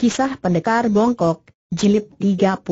Kisah Pendekar Bongkok, Jilid 31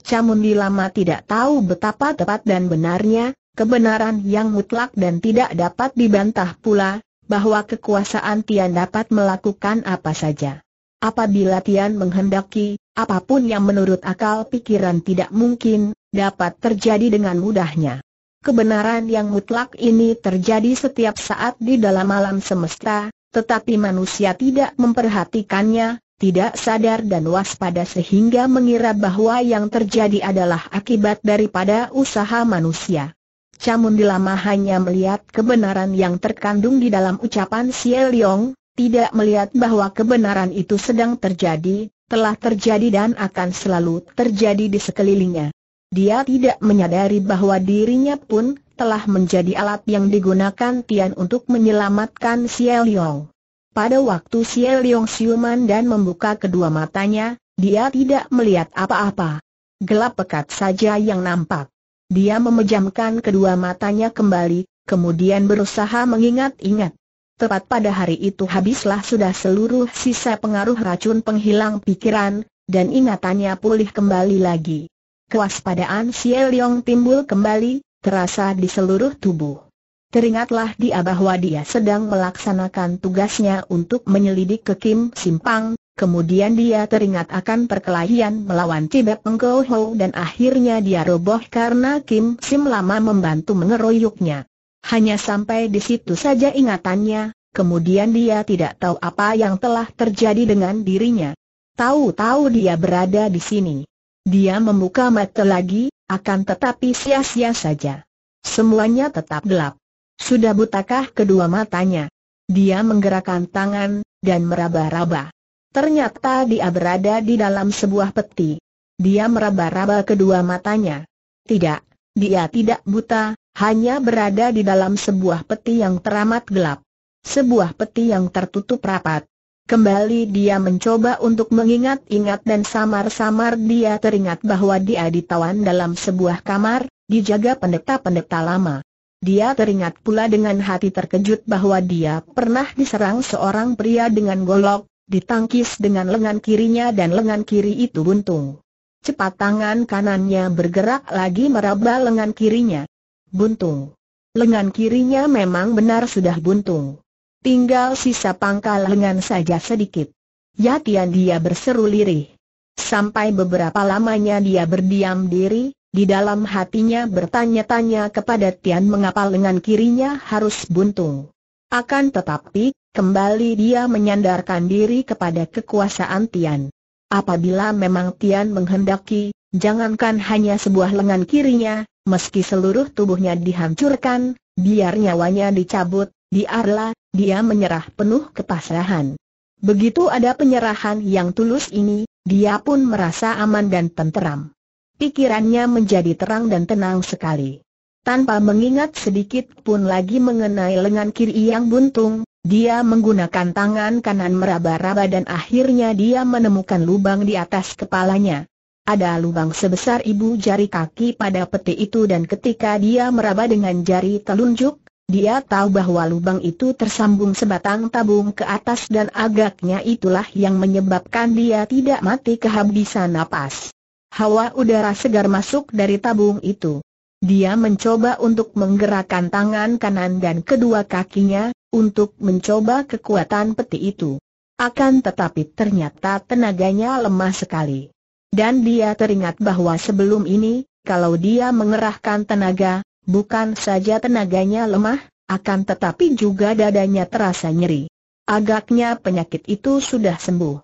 Camundi lama tidak tahu betapa tepat dan benarnya, kebenaran yang mutlak dan tidak dapat dibantah pula, bahwa kekuasaan Tian dapat melakukan apa saja. Apabila Tian menghendaki, apapun yang menurut akal pikiran tidak mungkin, dapat terjadi dengan mudahnya. Kebenaran yang mutlak ini terjadi setiap saat di dalam alam semesta, tetapi manusia tidak memperhatikannya, tidak sadar dan waspada sehingga mengira bahwa yang terjadi adalah akibat daripada usaha manusia. Camun Dilama hanya melihat kebenaran yang terkandung di dalam ucapan si Yong, tidak melihat bahwa kebenaran itu sedang terjadi, telah terjadi dan akan selalu terjadi di sekelilingnya. Dia tidak menyadari bahwa dirinya pun telah menjadi alat yang digunakan Tian untuk menyelamatkan si Yong. Pada waktu Xie Leong siuman dan membuka kedua matanya, dia tidak melihat apa-apa. Gelap pekat saja yang nampak. Dia memejamkan kedua matanya kembali, kemudian berusaha mengingat-ingat. Tepat pada hari itu habislah sudah seluruh sisa pengaruh racun penghilang pikiran, dan ingatannya pulih kembali lagi. Kewaspadaan Xie Leong timbul kembali, terasa di seluruh tubuh. Teringatlah dia bahwa dia sedang melaksanakan tugasnya untuk menyelidik ke Kim Simpang, kemudian dia teringat akan perkelahian melawan Tibet Engkau Ho dan akhirnya dia roboh karena Kim Sim lama membantu mengeroyoknya. Hanya sampai di situ saja ingatannya, kemudian dia tidak tahu apa yang telah terjadi dengan dirinya. Tahu-tahu dia berada di sini. Dia membuka mata lagi, akan tetapi sia-sia saja. Semuanya tetap gelap. Sudah butakah kedua matanya? Dia menggerakkan tangan, dan meraba-raba. Ternyata dia berada di dalam sebuah peti. Dia meraba-raba kedua matanya. Tidak, dia tidak buta, hanya berada di dalam sebuah peti yang teramat gelap. Sebuah peti yang tertutup rapat. Kembali dia mencoba untuk mengingat-ingat dan samar-samar dia teringat bahwa dia ditawan dalam sebuah kamar, dijaga pendeta-pendeta lama. Dia teringat pula dengan hati terkejut bahwa dia pernah diserang seorang pria dengan golok, ditangkis dengan lengan kirinya dan lengan kiri itu buntung. Cepat tangan kanannya bergerak lagi meraba lengan kirinya. Buntung. Lengan kirinya memang benar sudah buntung. Tinggal sisa pangkal lengan saja sedikit. Yatian dia berseru lirih. Sampai beberapa lamanya dia berdiam diri, di dalam hatinya bertanya-tanya kepada Tian mengapa lengan kirinya harus buntung. Akan tetapi, kembali dia menyandarkan diri kepada kekuasaan Tian. Apabila memang Tian menghendaki, jangankan hanya sebuah lengan kirinya, meski seluruh tubuhnya dihancurkan, biar nyawanya dicabut, biarlah dia menyerah penuh kepasrahan. Begitu ada penyerahan yang tulus ini, dia pun merasa aman dan tenteram. Pikirannya menjadi terang dan tenang sekali. Tanpa mengingat sedikit pun lagi mengenai lengan kiri yang buntung, dia menggunakan tangan kanan meraba-raba dan akhirnya dia menemukan lubang di atas kepalanya. Ada lubang sebesar ibu jari kaki pada peti itu dan ketika dia meraba dengan jari telunjuk, dia tahu bahwa lubang itu tersambung sebatang tabung ke atas dan agaknya itulah yang menyebabkan dia tidak mati kehabisan napas hawa udara segar masuk dari tabung itu. Dia mencoba untuk menggerakkan tangan kanan dan kedua kakinya, untuk mencoba kekuatan peti itu. Akan tetapi ternyata tenaganya lemah sekali. Dan dia teringat bahwa sebelum ini, kalau dia mengerahkan tenaga, bukan saja tenaganya lemah, akan tetapi juga dadanya terasa nyeri. Agaknya penyakit itu sudah sembuh.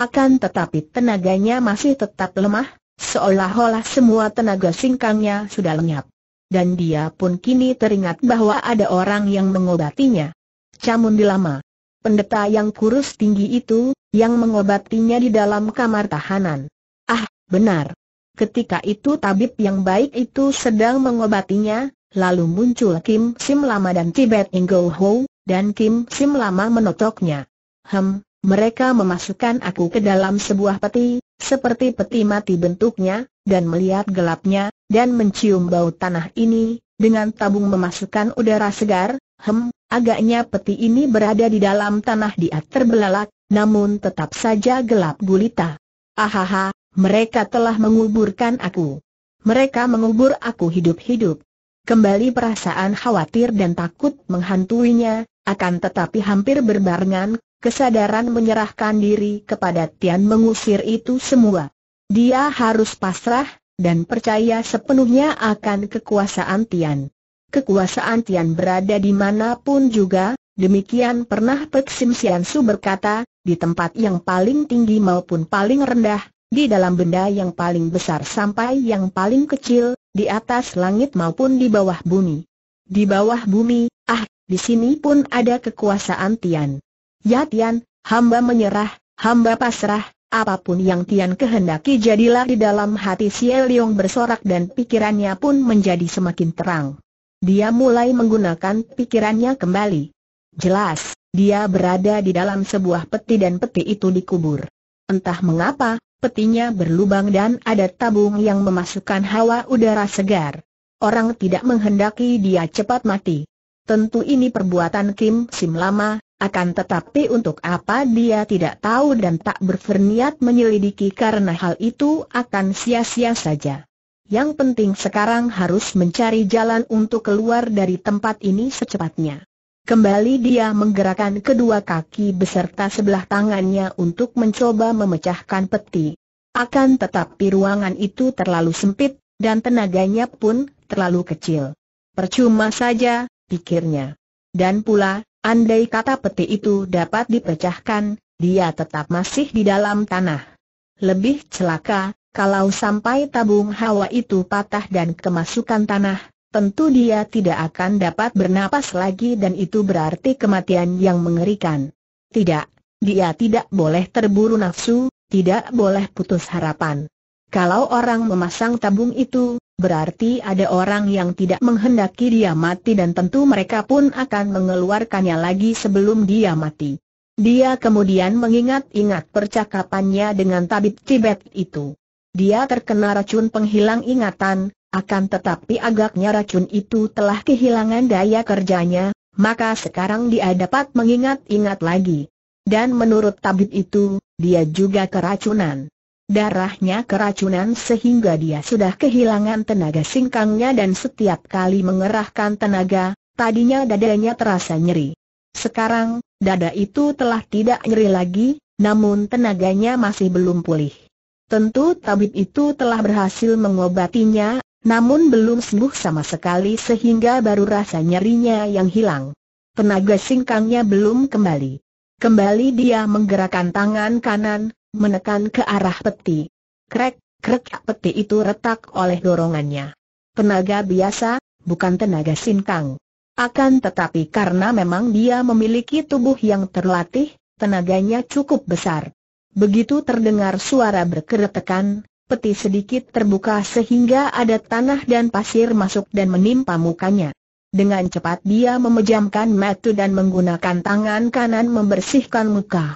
Akan tetapi tenaganya masih tetap lemah, Seolah-olah semua tenaga singkangnya sudah lenyap. Dan dia pun kini teringat bahwa ada orang yang mengobatinya. Camun lama, Pendeta yang kurus tinggi itu, yang mengobatinya di dalam kamar tahanan. Ah, benar. Ketika itu tabib yang baik itu sedang mengobatinya, lalu muncul Kim Sim Lama dan Tibet Ingo Ho, dan Kim Sim Lama menotoknya. Hem, mereka memasukkan aku ke dalam sebuah peti, seperti peti mati bentuknya, dan melihat gelapnya, dan mencium bau tanah ini, dengan tabung memasukkan udara segar, hem, agaknya peti ini berada di dalam tanah dia terbelalak, namun tetap saja gelap gulita. Ahaha, mereka telah menguburkan aku. Mereka mengubur aku hidup-hidup. Kembali perasaan khawatir dan takut menghantuinya, akan tetapi hampir berbarengan, kesadaran menyerahkan diri kepada Tian mengusir itu semua. Dia harus pasrah, dan percaya sepenuhnya akan kekuasaan Tian. Kekuasaan Tian berada di mana pun juga, demikian pernah Pek Sim Sian Su berkata, di tempat yang paling tinggi maupun paling rendah, di dalam benda yang paling besar sampai yang paling kecil, di atas langit maupun di bawah bumi. Di bawah bumi, ah, di sini pun ada kekuasaan Tian. Ya Tian, hamba menyerah, hamba pasrah, apapun yang Tian kehendaki jadilah di dalam hati Siel Yong bersorak dan pikirannya pun menjadi semakin terang. Dia mulai menggunakan pikirannya kembali. Jelas, dia berada di dalam sebuah peti dan peti itu dikubur. Entah mengapa, petinya berlubang dan ada tabung yang memasukkan hawa udara segar. Orang tidak menghendaki dia cepat mati. Tentu ini perbuatan Kim Sim lama, akan tetapi untuk apa dia tidak tahu dan tak berferniat menyelidiki karena hal itu akan sia-sia saja. Yang penting sekarang harus mencari jalan untuk keluar dari tempat ini secepatnya. Kembali dia menggerakkan kedua kaki beserta sebelah tangannya untuk mencoba memecahkan peti. Akan tetapi ruangan itu terlalu sempit, dan tenaganya pun terlalu kecil. Percuma saja, pikirnya. Dan pula, Andai kata peti itu dapat dipecahkan, dia tetap masih di dalam tanah. Lebih celaka, kalau sampai tabung hawa itu patah dan kemasukan tanah, tentu dia tidak akan dapat bernapas lagi dan itu berarti kematian yang mengerikan. Tidak, dia tidak boleh terburu nafsu, tidak boleh putus harapan. Kalau orang memasang tabung itu, Berarti ada orang yang tidak menghendaki dia mati dan tentu mereka pun akan mengeluarkannya lagi sebelum dia mati. Dia kemudian mengingat-ingat percakapannya dengan tabib Tibet itu. Dia terkena racun penghilang ingatan, akan tetapi agaknya racun itu telah kehilangan daya kerjanya, maka sekarang dia dapat mengingat-ingat lagi. Dan menurut tabib itu, dia juga keracunan. Darahnya keracunan sehingga dia sudah kehilangan tenaga singkangnya dan setiap kali mengerahkan tenaga, tadinya dadanya terasa nyeri. Sekarang, dada itu telah tidak nyeri lagi, namun tenaganya masih belum pulih. Tentu tabib itu telah berhasil mengobatinya, namun belum sembuh sama sekali sehingga baru rasa nyerinya yang hilang. Tenaga singkangnya belum kembali. Kembali dia menggerakkan tangan kanan, menekan ke arah peti. Krek, krek peti itu retak oleh dorongannya. Tenaga biasa, bukan tenaga sinkang. Akan tetapi karena memang dia memiliki tubuh yang terlatih, tenaganya cukup besar. Begitu terdengar suara berkeretekan, peti sedikit terbuka sehingga ada tanah dan pasir masuk dan menimpa mukanya. Dengan cepat dia memejamkan mata dan menggunakan tangan kanan membersihkan muka.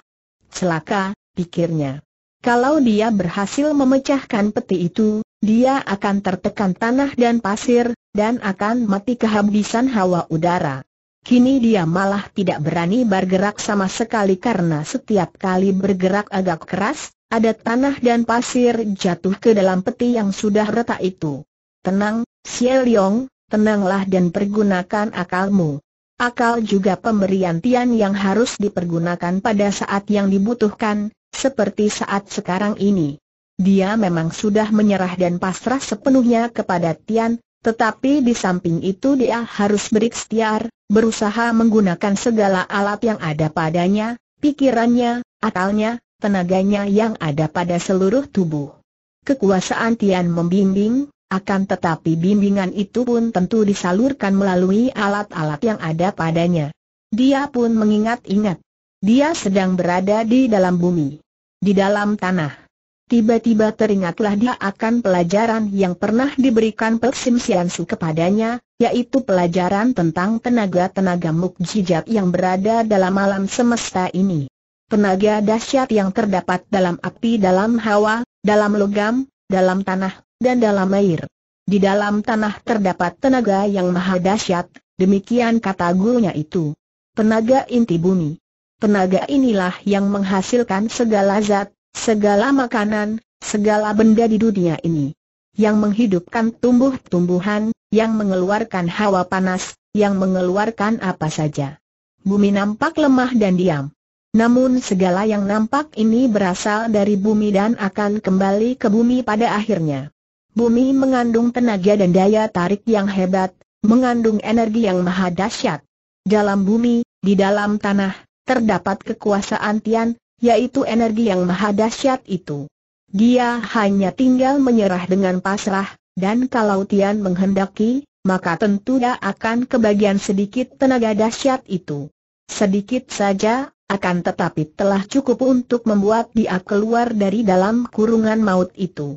Celaka, pikirnya. Kalau dia berhasil memecahkan peti itu, dia akan tertekan tanah dan pasir, dan akan mati kehabisan hawa udara. Kini dia malah tidak berani bergerak sama sekali karena setiap kali bergerak agak keras, ada tanah dan pasir jatuh ke dalam peti yang sudah retak itu. Tenang, Xie Liong, tenanglah dan pergunakan akalmu. Akal juga pemberian tian yang harus dipergunakan pada saat yang dibutuhkan, seperti saat sekarang ini. Dia memang sudah menyerah dan pasrah sepenuhnya kepada Tian, tetapi di samping itu dia harus berikhtiar, berusaha menggunakan segala alat yang ada padanya, pikirannya, akalnya, tenaganya yang ada pada seluruh tubuh. Kekuasaan Tian membimbing, akan tetapi bimbingan itu pun tentu disalurkan melalui alat-alat yang ada padanya. Dia pun mengingat-ingat, dia sedang berada di dalam bumi. Di dalam tanah. Tiba-tiba teringatlah dia akan pelajaran yang pernah diberikan Pek Sim Siansu kepadanya, yaitu pelajaran tentang tenaga-tenaga mukjizat yang berada dalam alam semesta ini. Tenaga dahsyat yang terdapat dalam api, dalam hawa, dalam logam, dalam tanah, dan dalam air. Di dalam tanah terdapat tenaga yang maha dahsyat, demikian kata gurunya itu. Tenaga inti bumi. Tenaga inilah yang menghasilkan segala zat, segala makanan, segala benda di dunia ini. Yang menghidupkan tumbuh-tumbuhan, yang mengeluarkan hawa panas, yang mengeluarkan apa saja. Bumi nampak lemah dan diam. Namun segala yang nampak ini berasal dari bumi dan akan kembali ke bumi pada akhirnya. Bumi mengandung tenaga dan daya tarik yang hebat, mengandung energi yang maha dahsyat. Dalam bumi, di dalam tanah, terdapat kekuasaan Tian, yaitu energi yang maha dahsyat itu. Dia hanya tinggal menyerah dengan pasrah, dan kalau Tian menghendaki, maka tentu dia akan kebagian sedikit tenaga dahsyat itu. Sedikit saja, akan tetapi telah cukup untuk membuat dia keluar dari dalam kurungan maut itu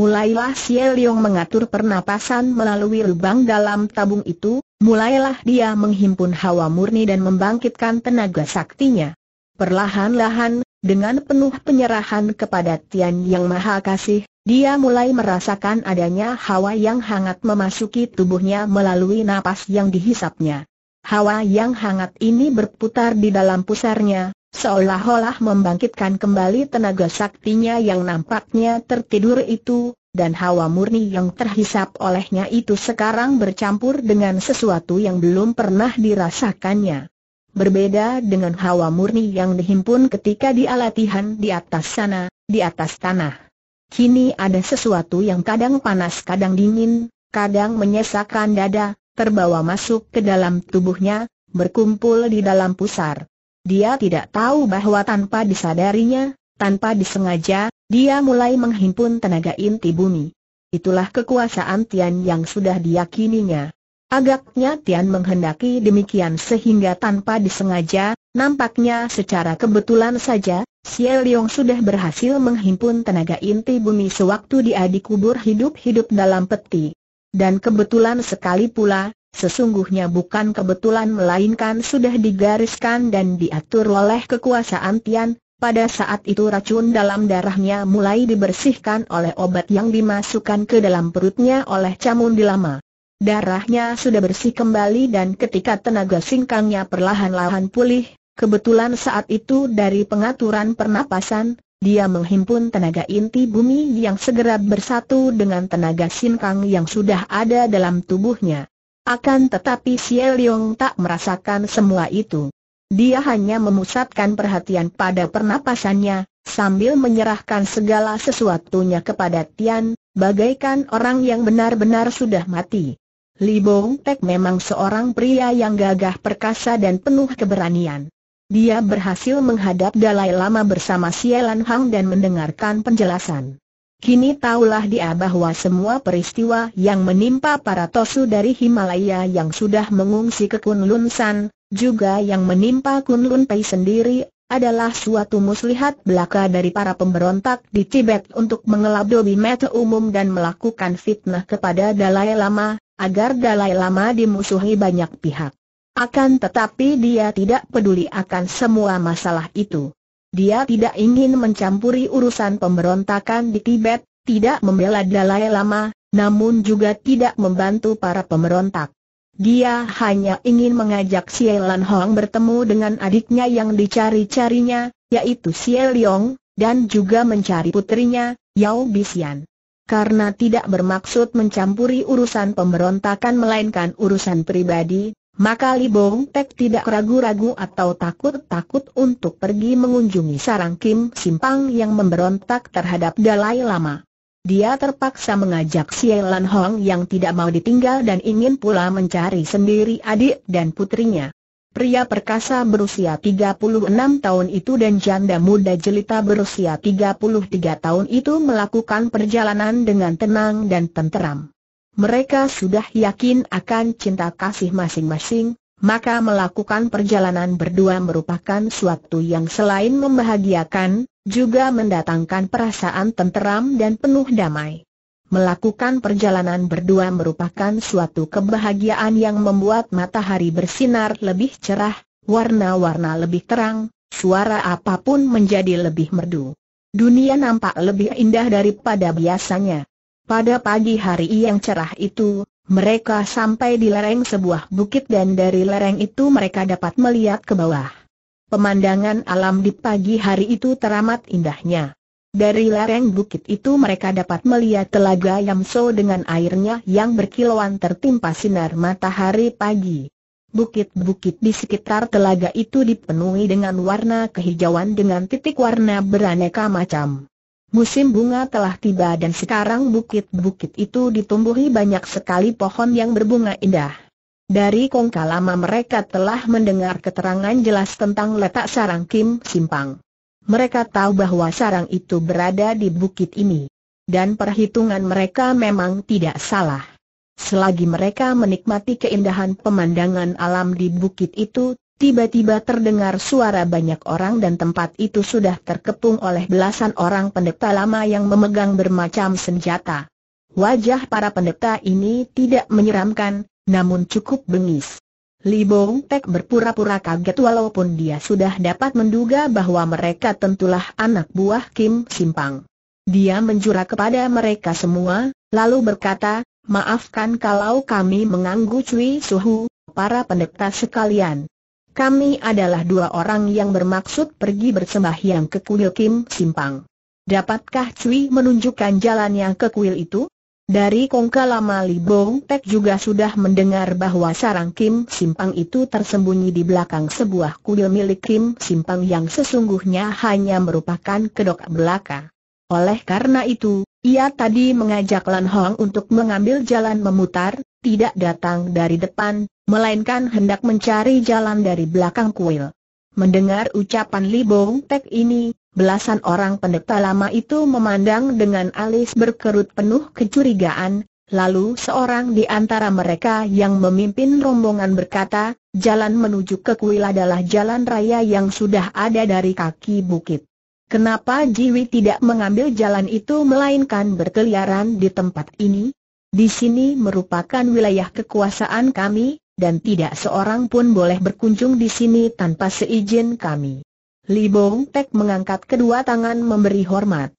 mulailah Xiao Liang mengatur pernapasan melalui lubang dalam tabung itu, mulailah dia menghimpun hawa murni dan membangkitkan tenaga saktinya. Perlahan-lahan, dengan penuh penyerahan kepada Tian Yang Maha Kasih, dia mulai merasakan adanya hawa yang hangat memasuki tubuhnya melalui napas yang dihisapnya. Hawa yang hangat ini berputar di dalam pusarnya, seolah-olah membangkitkan kembali tenaga saktinya yang nampaknya tertidur itu, dan hawa murni yang terhisap olehnya itu sekarang bercampur dengan sesuatu yang belum pernah dirasakannya. Berbeda dengan hawa murni yang dihimpun ketika dia latihan di atas sana, di atas tanah. Kini ada sesuatu yang kadang panas kadang dingin, kadang menyesakkan dada, terbawa masuk ke dalam tubuhnya, berkumpul di dalam pusar. Dia tidak tahu bahwa tanpa disadarinya, tanpa disengaja, dia mulai menghimpun tenaga inti bumi. Itulah kekuasaan Tian yang sudah diyakininya. Agaknya Tian menghendaki demikian sehingga tanpa disengaja, nampaknya secara kebetulan saja, Xie Liong sudah berhasil menghimpun tenaga inti bumi sewaktu dia dikubur hidup-hidup dalam peti. Dan kebetulan sekali pula, Sesungguhnya bukan kebetulan melainkan sudah digariskan dan diatur oleh kekuasaan Tian, pada saat itu racun dalam darahnya mulai dibersihkan oleh obat yang dimasukkan ke dalam perutnya oleh Camun Lama. Darahnya sudah bersih kembali dan ketika tenaga singkangnya perlahan-lahan pulih, kebetulan saat itu dari pengaturan pernapasan, dia menghimpun tenaga inti bumi yang segera bersatu dengan tenaga singkang yang sudah ada dalam tubuhnya. Akan tetapi Xie Leong tak merasakan semua itu. Dia hanya memusatkan perhatian pada pernapasannya, sambil menyerahkan segala sesuatunya kepada Tian, bagaikan orang yang benar-benar sudah mati. Li Bong Tek memang seorang pria yang gagah perkasa dan penuh keberanian. Dia berhasil menghadap Dalai Lama bersama Sielan Hang dan mendengarkan penjelasan. Kini taulah dia bahwa semua peristiwa yang menimpa para Tosu dari Himalaya yang sudah mengungsi ke Kunlun San, juga yang menimpa Kunlun Pei sendiri, adalah suatu muslihat belaka dari para pemberontak di Tibet untuk mengelabui meta umum dan melakukan fitnah kepada Dalai Lama, agar Dalai Lama dimusuhi banyak pihak. Akan tetapi dia tidak peduli akan semua masalah itu. Dia tidak ingin mencampuri urusan pemberontakan di Tibet, tidak membela Dalai Lama, namun juga tidak membantu para pemberontak. Dia hanya ingin mengajak Xie Lan Hong bertemu dengan adiknya yang dicari-carinya, yaitu Xie Liong, dan juga mencari putrinya, Yao Bixian. Karena tidak bermaksud mencampuri urusan pemberontakan melainkan urusan pribadi, maka Li Bong Tek tidak ragu-ragu atau takut-takut untuk pergi mengunjungi sarang Kim Simpang yang memberontak terhadap Dalai Lama. Dia terpaksa mengajak Sielan Hong yang tidak mau ditinggal dan ingin pula mencari sendiri adik dan putrinya. Pria perkasa berusia 36 tahun itu dan janda muda jelita berusia 33 tahun itu melakukan perjalanan dengan tenang dan tenteram mereka sudah yakin akan cinta kasih masing-masing, maka melakukan perjalanan berdua merupakan suatu yang selain membahagiakan, juga mendatangkan perasaan tenteram dan penuh damai. Melakukan perjalanan berdua merupakan suatu kebahagiaan yang membuat matahari bersinar lebih cerah, warna-warna lebih terang, suara apapun menjadi lebih merdu. Dunia nampak lebih indah daripada biasanya. Pada pagi hari yang cerah itu, mereka sampai di lereng sebuah bukit dan dari lereng itu mereka dapat melihat ke bawah. Pemandangan alam di pagi hari itu teramat indahnya. Dari lereng bukit itu mereka dapat melihat telaga Yamso dengan airnya yang berkilauan tertimpa sinar matahari pagi. Bukit-bukit di sekitar telaga itu dipenuhi dengan warna kehijauan dengan titik warna beraneka macam. Musim bunga telah tiba dan sekarang bukit-bukit itu ditumbuhi banyak sekali pohon yang berbunga indah. Dari kongka lama mereka telah mendengar keterangan jelas tentang letak sarang Kim Simpang. Mereka tahu bahwa sarang itu berada di bukit ini. Dan perhitungan mereka memang tidak salah. Selagi mereka menikmati keindahan pemandangan alam di bukit itu, Tiba-tiba terdengar suara banyak orang dan tempat itu sudah terkepung oleh belasan orang pendeta lama yang memegang bermacam senjata. Wajah para pendeta ini tidak menyeramkan, namun cukup bengis. Li Bong Tek berpura-pura kaget walaupun dia sudah dapat menduga bahwa mereka tentulah anak buah Kim Simpang. Dia menjura kepada mereka semua, lalu berkata, Maafkan kalau kami mengganggu Cui Suhu, para pendeta sekalian. Kami adalah dua orang yang bermaksud pergi bersembahyang ke kuil Kim Simpang. Dapatkah Cui menunjukkan jalannya ke kuil itu? Dari Kongka Lama Libong Tek juga sudah mendengar bahwa sarang Kim Simpang itu tersembunyi di belakang sebuah kuil milik Kim Simpang yang sesungguhnya hanya merupakan kedok belaka. Oleh karena itu, ia tadi mengajak Lan Hong untuk mengambil jalan memutar, tidak datang dari depan, melainkan hendak mencari jalan dari belakang kuil. Mendengar ucapan Li Bong Tek ini, belasan orang pendeta lama itu memandang dengan alis berkerut penuh kecurigaan, lalu seorang di antara mereka yang memimpin rombongan berkata, jalan menuju ke kuil adalah jalan raya yang sudah ada dari kaki bukit. Kenapa Jiwi tidak mengambil jalan itu melainkan berkeliaran di tempat ini? Di sini merupakan wilayah kekuasaan kami, dan tidak seorang pun boleh berkunjung di sini tanpa seizin kami. Li Bong Tek mengangkat kedua tangan memberi hormat.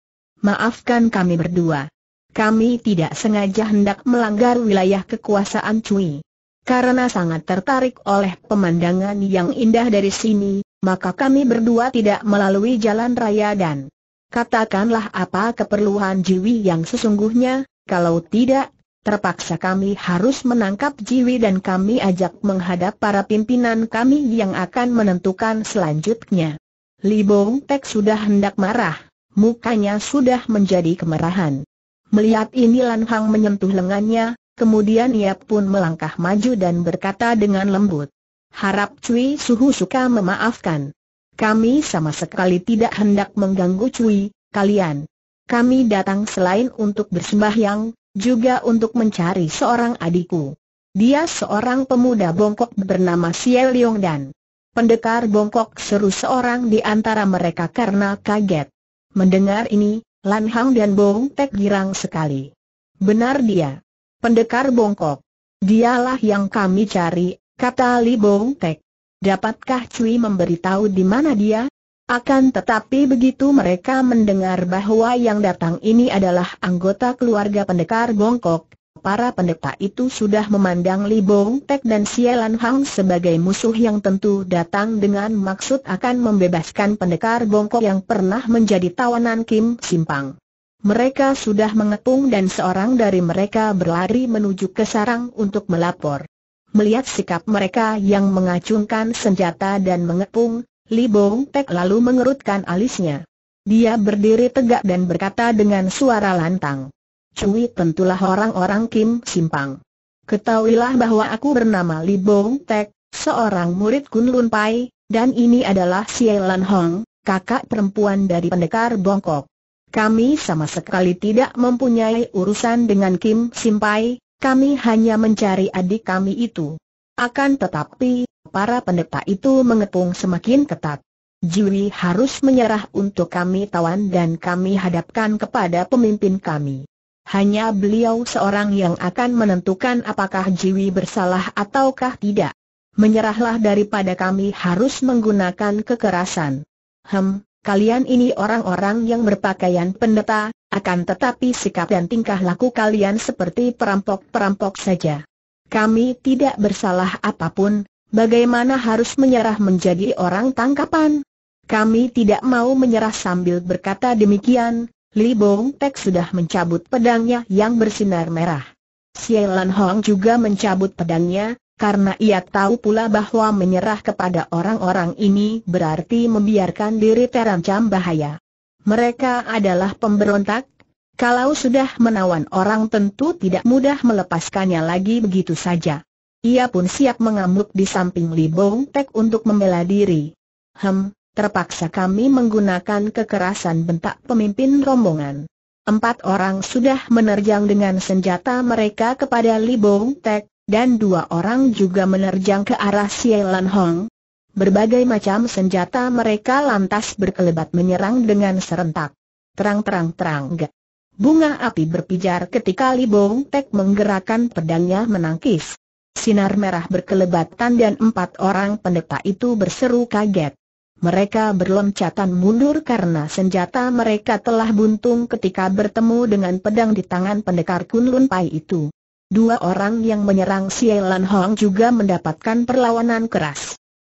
Maafkan kami berdua. Kami tidak sengaja hendak melanggar wilayah kekuasaan Cui. Karena sangat tertarik oleh pemandangan yang indah dari sini, maka kami berdua tidak melalui jalan raya dan katakanlah apa keperluan Jiwi yang sesungguhnya, kalau tidak, terpaksa kami harus menangkap Jiwi dan kami ajak menghadap para pimpinan kami yang akan menentukan selanjutnya. Li Bong Tek sudah hendak marah, mukanya sudah menjadi kemerahan. Melihat ini Lan Hang menyentuh lengannya, kemudian ia pun melangkah maju dan berkata dengan lembut. Harap Cui Suhu suka memaafkan. Kami sama sekali tidak hendak mengganggu Cui, kalian. Kami datang selain untuk bersembahyang, juga untuk mencari seorang adikku. Dia seorang pemuda bongkok bernama Xie Leong Dan. Pendekar bongkok seru seorang di antara mereka karena kaget. Mendengar ini, Lan Hang dan Bong Tek girang sekali. Benar dia. Pendekar bongkok. Dialah yang kami cari, kata Li Bong Tek. Dapatkah Cui memberitahu di mana dia? Akan tetapi begitu mereka mendengar bahwa yang datang ini adalah anggota keluarga pendekar Bongkok, para pendeta itu sudah memandang Li Bong Tek dan Sielan Hang sebagai musuh yang tentu datang dengan maksud akan membebaskan pendekar Bongkok yang pernah menjadi tawanan Kim Simpang. Mereka sudah mengepung dan seorang dari mereka berlari menuju ke sarang untuk melapor. Melihat sikap mereka yang mengacungkan senjata dan mengepung, Li Bong Tek lalu mengerutkan alisnya. Dia berdiri tegak dan berkata dengan suara lantang. Cui tentulah orang-orang Kim Simpang. Ketahuilah bahwa aku bernama Li Bong Tek, seorang murid Kun Lun Pai, dan ini adalah Lan Hong, kakak perempuan dari pendekar Bongkok. Kami sama sekali tidak mempunyai urusan dengan Kim Simpai, kami hanya mencari adik kami itu. Akan tetapi, para pendeta itu mengepung semakin ketat. Jui harus menyerah untuk kami tawan dan kami hadapkan kepada pemimpin kami. Hanya beliau seorang yang akan menentukan apakah Jiwi bersalah ataukah tidak. Menyerahlah daripada kami harus menggunakan kekerasan. Hem, kalian ini orang-orang yang berpakaian pendeta, akan tetapi sikap dan tingkah laku kalian seperti perampok-perampok saja. Kami tidak bersalah apapun, bagaimana harus menyerah menjadi orang tangkapan? Kami tidak mau menyerah sambil berkata demikian, Li Bong Tek sudah mencabut pedangnya yang bersinar merah. Sielan Hong juga mencabut pedangnya, karena ia tahu pula bahwa menyerah kepada orang-orang ini berarti membiarkan diri terancam bahaya. Mereka adalah pemberontak. Kalau sudah menawan orang tentu tidak mudah melepaskannya lagi begitu saja. Ia pun siap mengamuk di samping Li Bong Tek untuk membela diri. Hem, terpaksa kami menggunakan kekerasan bentak pemimpin rombongan. Empat orang sudah menerjang dengan senjata mereka kepada Li Bong Tek, dan dua orang juga menerjang ke arah Sielan Hong, Berbagai macam senjata mereka lantas berkelebat menyerang dengan serentak. Terang-terang-terang Bunga api berpijar ketika Li Bong Tek menggerakkan pedangnya menangkis. Sinar merah berkelebatan dan empat orang pendeta itu berseru kaget. Mereka berloncatan mundur karena senjata mereka telah buntung ketika bertemu dengan pedang di tangan pendekar Kunlun Pai itu. Dua orang yang menyerang Sielan Hong juga mendapatkan perlawanan keras.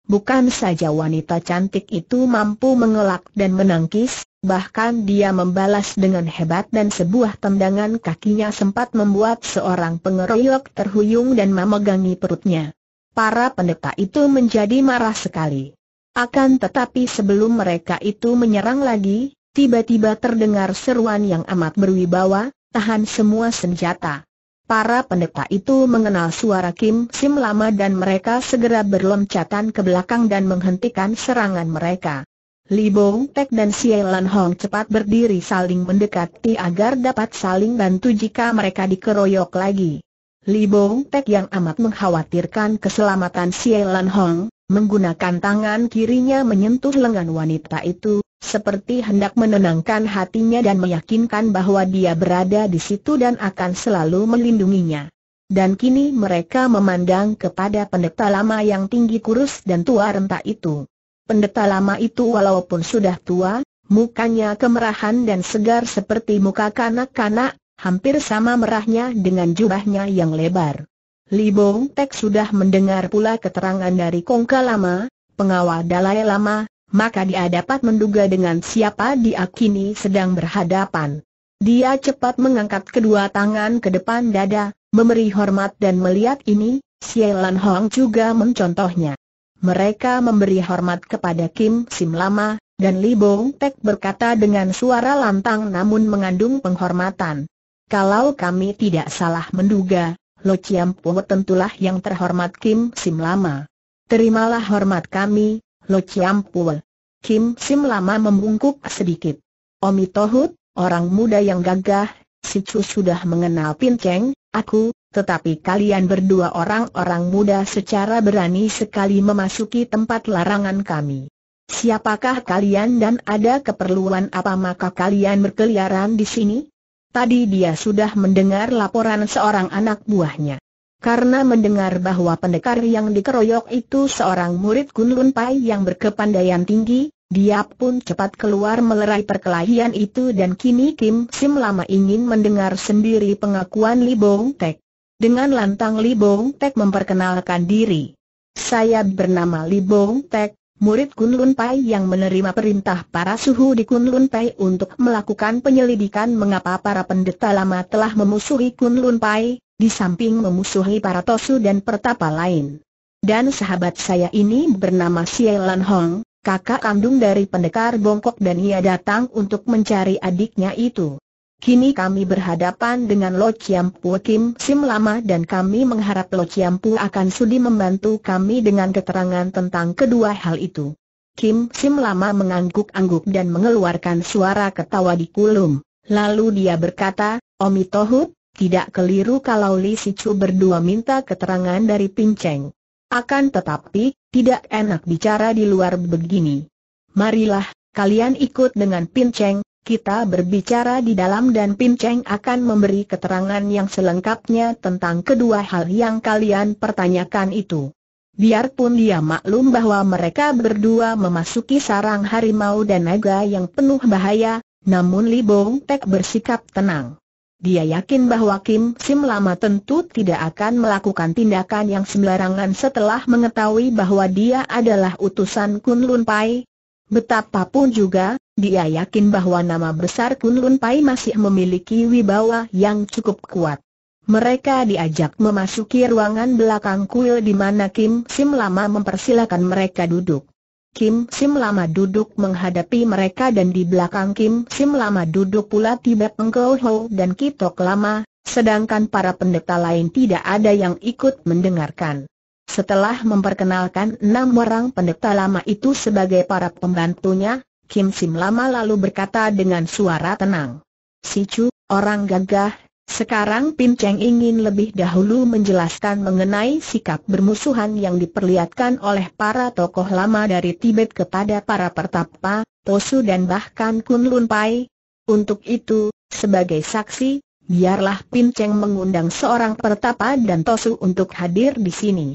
Bukan saja wanita cantik itu mampu mengelak dan menangkis, bahkan dia membalas dengan hebat dan sebuah tendangan kakinya sempat membuat seorang pengeroyok terhuyung dan memegangi perutnya. Para pendeta itu menjadi marah sekali. Akan tetapi sebelum mereka itu menyerang lagi, tiba-tiba terdengar seruan yang amat berwibawa, tahan semua senjata. Para pendeta itu mengenal suara Kim Sim lama dan mereka segera berloncatan ke belakang dan menghentikan serangan mereka. Li Bong Tek dan Lan Hong cepat berdiri saling mendekati agar dapat saling bantu jika mereka dikeroyok lagi. Li Bong Tek yang amat mengkhawatirkan keselamatan Lan Hong, Menggunakan tangan kirinya menyentuh lengan wanita itu, seperti hendak menenangkan hatinya dan meyakinkan bahwa dia berada di situ dan akan selalu melindunginya. Dan kini mereka memandang kepada pendeta lama yang tinggi kurus dan tua renta itu. Pendeta lama itu walaupun sudah tua, mukanya kemerahan dan segar seperti muka kanak-kanak, hampir sama merahnya dengan jubahnya yang lebar. Li Tek sudah mendengar pula keterangan dari Kongka Lama, pengawal Dalai Lama, maka dia dapat menduga dengan siapa dia kini sedang berhadapan. Dia cepat mengangkat kedua tangan ke depan dada, memberi hormat dan melihat ini, Sielan Hong juga mencontohnya. Mereka memberi hormat kepada Kim Sim Lama, dan Li Tek berkata dengan suara lantang namun mengandung penghormatan. Kalau kami tidak salah menduga, Lo Chiam Puo tentulah yang terhormat Kim Sim Lama. Terimalah hormat kami, Lo Chiam Puo. Kim Sim Lama membungkuk sedikit. Omi Tohut, orang muda yang gagah, si Chu sudah mengenal Pin Cheng, aku, tetapi kalian berdua orang-orang muda secara berani sekali memasuki tempat larangan kami. Siapakah kalian dan ada keperluan apa maka kalian berkeliaran di sini? Tadi dia sudah mendengar laporan seorang anak buahnya. Karena mendengar bahwa pendekar yang dikeroyok itu seorang murid Kunlun Pai yang berkepandaian tinggi, dia pun cepat keluar melerai perkelahian itu dan kini Kim Sim lama ingin mendengar sendiri pengakuan Li Bong Tek. Dengan lantang Li Bong Tek memperkenalkan diri. Saya bernama Li Bong Tek, murid Kunlun Pai yang menerima perintah para suhu di Kunlun Pai untuk melakukan penyelidikan mengapa para pendeta lama telah memusuhi Kunlun Pai, di samping memusuhi para tosu dan pertapa lain. Dan sahabat saya ini bernama Sielan Hong, kakak kandung dari pendekar bongkok dan ia datang untuk mencari adiknya itu. Kini kami berhadapan dengan Lo Chiam Pu Kim Sim Lama dan kami mengharap Lo Chiam Pu akan sudi membantu kami dengan keterangan tentang kedua hal itu. Kim Sim Lama mengangguk-angguk dan mengeluarkan suara ketawa di kulum. Lalu dia berkata, Omi Tohut, tidak keliru kalau Li Sichu berdua minta keterangan dari Pinceng. Akan tetapi, tidak enak bicara di luar begini. Marilah, kalian ikut dengan Pinceng, kita berbicara di dalam dan Pin Cheng akan memberi keterangan yang selengkapnya tentang kedua hal yang kalian pertanyakan itu. Biarpun dia maklum bahwa mereka berdua memasuki sarang harimau dan naga yang penuh bahaya, namun Li Bong Tek bersikap tenang. Dia yakin bahwa Kim Sim Lama tentu tidak akan melakukan tindakan yang sembarangan setelah mengetahui bahwa dia adalah utusan Kun Lun Pai, Betapapun juga, dia yakin bahwa nama besar Kunlun Pai masih memiliki wibawa yang cukup kuat. Mereka diajak memasuki ruangan belakang kuil di mana Kim Sim Lama mempersilahkan mereka duduk. Kim Sim Lama duduk menghadapi mereka dan di belakang Kim Sim Lama duduk pula tiba Engkau Ho dan Kitok Lama, sedangkan para pendeta lain tidak ada yang ikut mendengarkan. Setelah memperkenalkan enam orang pendeta lama itu sebagai para pembantunya, Kim Sim lama lalu berkata dengan suara tenang. Si Chu, orang gagah, sekarang Pin Cheng ingin lebih dahulu menjelaskan mengenai sikap bermusuhan yang diperlihatkan oleh para tokoh lama dari Tibet kepada para pertapa, Tosu dan bahkan Kun Lun Pai. Untuk itu, sebagai saksi, biarlah Pin Cheng mengundang seorang pertapa dan Tosu untuk hadir di sini.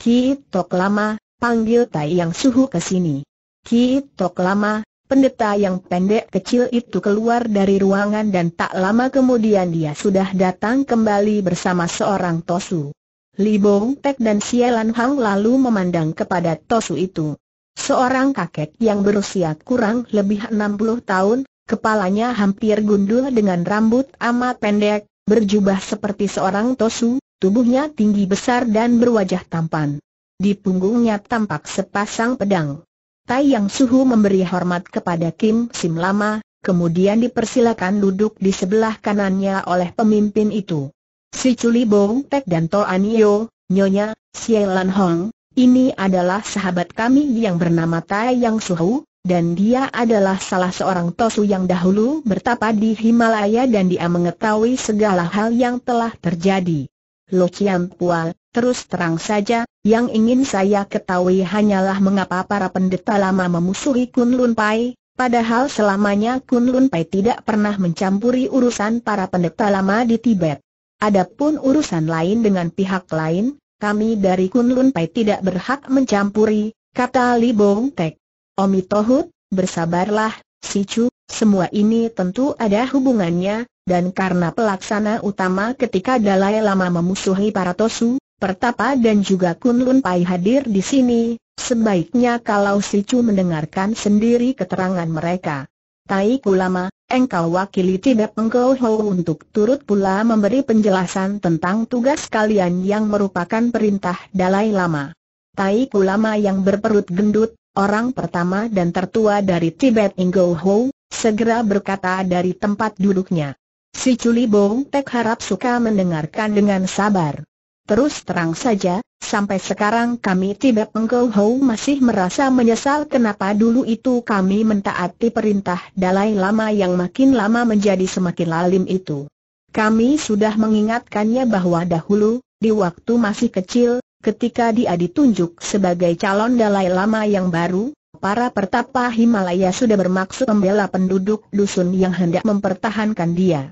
Ki Tok Lama, panggil Tai Yang Suhu ke sini. Ki Tok Lama, pendeta yang pendek kecil itu keluar dari ruangan dan tak lama kemudian dia sudah datang kembali bersama seorang Tosu. Li Bong Tek dan Sielan Hang lalu memandang kepada Tosu itu. Seorang kakek yang berusia kurang lebih 60 tahun, kepalanya hampir gundul dengan rambut amat pendek, berjubah seperti seorang tosu, Tubuhnya tinggi besar dan berwajah tampan. Di punggungnya tampak sepasang pedang. Tai Yang Suhu memberi hormat kepada Kim Sim Lama, kemudian dipersilakan duduk di sebelah kanannya oleh pemimpin itu. Si Chuli Bong Tek dan To Yeo, Nyonya, Sielan Hong, ini adalah sahabat kami yang bernama Tai Yang Suhu, dan dia adalah salah seorang Tosu yang dahulu bertapa di Himalaya dan dia mengetahui segala hal yang telah terjadi. Lo Chiam Pual, terus terang saja, yang ingin saya ketahui hanyalah mengapa para pendeta lama memusuhi Kun Lun Pai, padahal selamanya Kun Lun Pai tidak pernah mencampuri urusan para pendeta lama di Tibet. Adapun urusan lain dengan pihak lain, kami dari Kun Lun Pai tidak berhak mencampuri, kata Li Bong Tek. Omi Tohut, bersabarlah, si Chu semua ini tentu ada hubungannya, dan karena pelaksana utama ketika Dalai Lama memusuhi para Tosu, Pertapa dan juga Kunlun Pai hadir di sini, sebaiknya kalau si Chu mendengarkan sendiri keterangan mereka. Tai Kulama, engkau wakili Tibet engkau Ho untuk turut pula memberi penjelasan tentang tugas kalian yang merupakan perintah Dalai Lama. Tai Kulama yang berperut gendut, orang pertama dan tertua dari Tibet Engkau Ho, segera berkata dari tempat duduknya. Si Culi Bong Tek harap suka mendengarkan dengan sabar. Terus terang saja, sampai sekarang kami tidak Engkau Hou masih merasa menyesal kenapa dulu itu kami mentaati perintah Dalai Lama yang makin lama menjadi semakin lalim itu. Kami sudah mengingatkannya bahwa dahulu, di waktu masih kecil, ketika dia ditunjuk sebagai calon Dalai Lama yang baru, para pertapa Himalaya sudah bermaksud membela penduduk dusun yang hendak mempertahankan dia.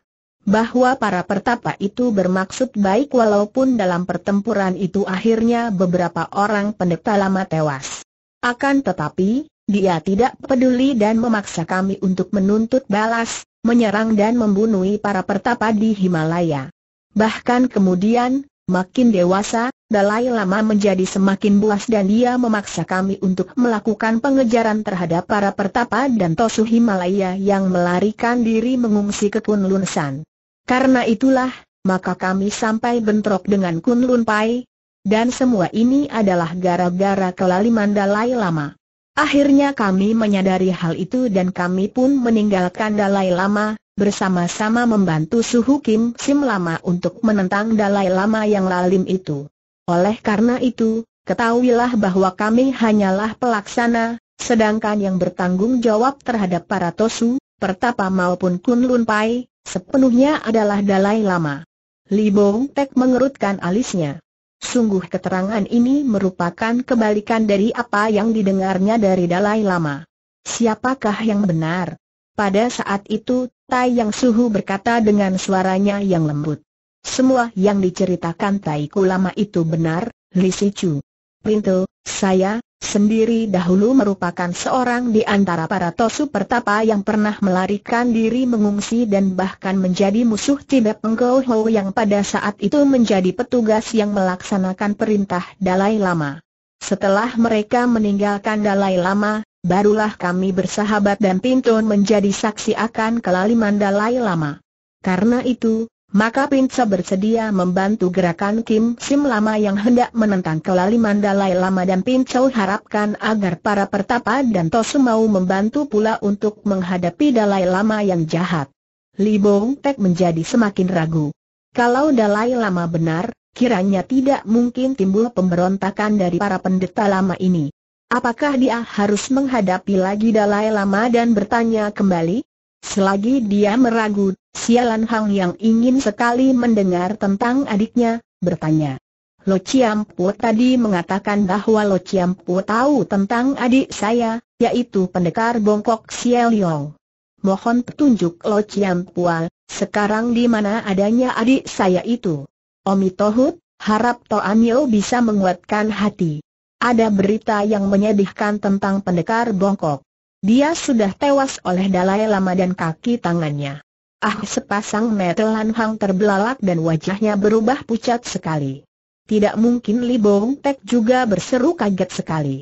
Bahwa para pertapa itu bermaksud baik walaupun dalam pertempuran itu akhirnya beberapa orang pendeta lama tewas. Akan tetapi, dia tidak peduli dan memaksa kami untuk menuntut balas, menyerang dan membunuh para pertapa di Himalaya. Bahkan kemudian, makin dewasa, Dalai Lama menjadi semakin buas dan dia memaksa kami untuk melakukan pengejaran terhadap para pertapa dan Tosu Himalaya yang melarikan diri mengungsi ke Kunlun San. Karena itulah, maka kami sampai bentrok dengan Kunlun Pai, dan semua ini adalah gara-gara kelaliman Dalai Lama. Akhirnya kami menyadari hal itu dan kami pun meninggalkan Dalai Lama, bersama-sama membantu Suhu Kim Sim Lama untuk menentang Dalai Lama yang lalim itu. Oleh karena itu, ketahuilah bahwa kami hanyalah pelaksana, sedangkan yang bertanggung jawab terhadap para Tosu, Pertapa maupun Kunlun Pai, sepenuhnya adalah Dalai Lama. Li Bong Tek mengerutkan alisnya. Sungguh keterangan ini merupakan kebalikan dari apa yang didengarnya dari Dalai Lama. Siapakah yang benar? Pada saat itu, Tai Yang Suhu berkata dengan suaranya yang lembut. Semua yang diceritakan Taiku lama itu benar, Li Chu. Pintu, saya, sendiri dahulu merupakan seorang di antara para tosu pertapa yang pernah melarikan diri mengungsi dan bahkan menjadi musuh Tibet Engkau Ho yang pada saat itu menjadi petugas yang melaksanakan perintah Dalai Lama. Setelah mereka meninggalkan Dalai Lama, barulah kami bersahabat dan Pintu menjadi saksi akan kelaliman Dalai Lama. Karena itu, maka Pinca bersedia membantu gerakan Kim Sim Lama yang hendak menentang kelaliman Dalai Lama dan Pinca harapkan agar para pertapa dan Tosu mau membantu pula untuk menghadapi Dalai Lama yang jahat. Li Bong Tek menjadi semakin ragu. Kalau Dalai Lama benar, kiranya tidak mungkin timbul pemberontakan dari para pendeta lama ini. Apakah dia harus menghadapi lagi Dalai Lama dan bertanya kembali? Selagi dia meragu, Sialan Hang yang ingin sekali mendengar tentang adiknya, bertanya. Lo Chiam Pu tadi mengatakan bahwa Lo Chiam Pu tahu tentang adik saya, yaitu pendekar bongkok Siel Yong. Mohon petunjuk Lo Chiam Pua, sekarang di mana adanya adik saya itu. Omi Tohut, harap Toamio bisa menguatkan hati. Ada berita yang menyedihkan tentang pendekar bongkok. Dia sudah tewas oleh Dalai Lama dan kaki tangannya. Ah sepasang mata Lan Hang terbelalak dan wajahnya berubah pucat sekali. Tidak mungkin Li Bong Tek juga berseru kaget sekali.